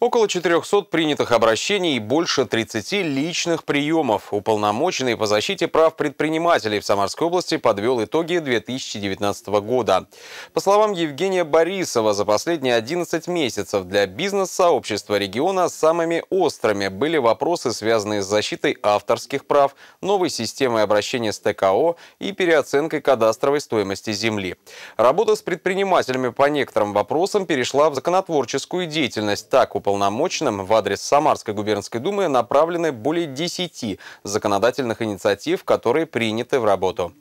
Около 400 принятых обращений и больше 30 личных приемов. Уполномоченный по защите прав предпринимателей в Самарской области подвел итоги 2019 года. По словам Евгения Борисова, за последние 11 месяцев для бизнес-сообщества региона самыми острыми были вопросы, связанные с защитой авторских прав, новой системой обращения с ТКО и переоценкой кадастровой стоимости земли. Работа с предпринимателями по некоторым вопросам перешла в законотворческую деятельность. Так, уполномоченный уполномоченным в адрес Самарской губернской думы направлены более 10 законодательных инициатив, которые приняты в работу.